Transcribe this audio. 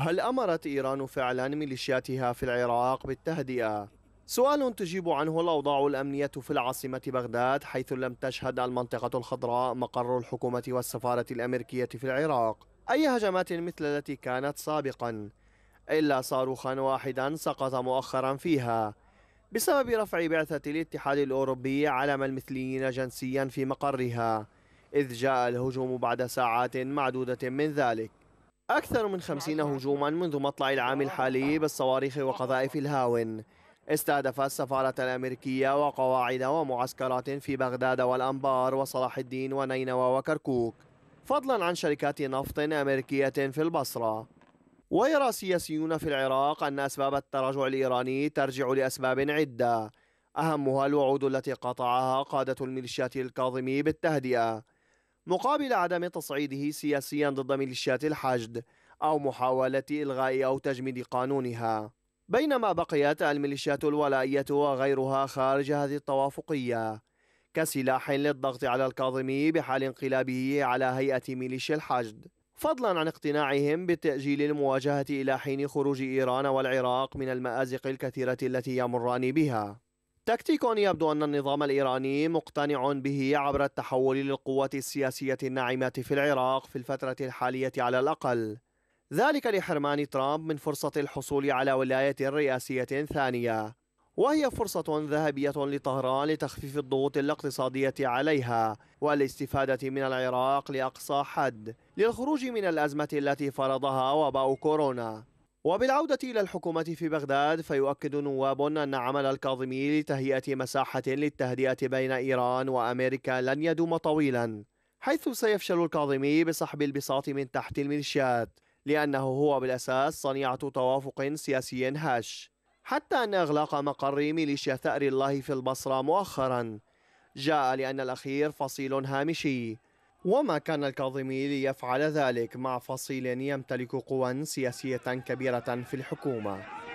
هل أمرت إيران فعلا ميليشياتها في العراق بالتهدئة؟ سؤال تجيب عنه الأوضاع الأمنية في العاصمة بغداد حيث لم تشهد المنطقة الخضراء مقر الحكومة والسفارة الأمريكية في العراق أي هجمات مثل التي كانت سابقا إلا صاروخا واحدا سقط مؤخرا فيها بسبب رفع بعثة الاتحاد الأوروبي علم المثليين جنسيا في مقرها إذ جاء الهجوم بعد ساعات معدودة من ذلك أكثر من نعم. خمسين هجوما منذ مطلع العام الحالي بالصواريخ وقذائف الهاون استهدف السفارة الأمريكية وقواعد ومعسكرات في بغداد والأنبار وصلاح الدين ونينوى وكركوك فضلا عن شركات نفط أمريكية في البصرة ويرى سياسيون في العراق أن أسباب التراجع الإيراني ترجع لأسباب عدة أهمها الوعود التي قطعها قادة الميليشيات الكاظمي بالتهدئة مقابل عدم تصعيده سياسيا ضد ميليشيات الحشد أو محاولة إلغاء أو تجميد قانونها بينما بقيت الميليشيات الولائية وغيرها خارج هذه التوافقية كسلاح للضغط على الكاظمي بحال انقلابه على هيئة ميليشيا الحشد فضلا عن اقتناعهم بتأجيل المواجهة إلى حين خروج إيران والعراق من المآزق الكثيرة التي يمران بها تكتيك يبدو أن النظام الإيراني مقتنع به عبر التحول للقوات السياسية الناعمة في العراق في الفترة الحالية على الأقل ذلك لحرمان ترامب من فرصة الحصول على ولاية رئاسية ثانية وهي فرصة ذهبية لطهران لتخفيف الضغوط الاقتصادية عليها والاستفادة من العراق لأقصى حد للخروج من الأزمة التي فرضها وباء كورونا وبالعودة إلى الحكومة في بغداد فيؤكد نواب أن عمل الكاظمي لتهيئة مساحة للتهدئة بين إيران وأمريكا لن يدوم طويلا حيث سيفشل الكاظمي بسحب البساط من تحت الميليشيات لأنه هو بالأساس صنيعة توافق سياسي هاش حتى أن إغلاق مقر ميليشيا ثأر الله في البصرة مؤخرا جاء لأن الأخير فصيل هامشي وما كان الكاظمي ليفعل ذلك مع فصيل يمتلك قوى سياسية كبيرة في الحكومة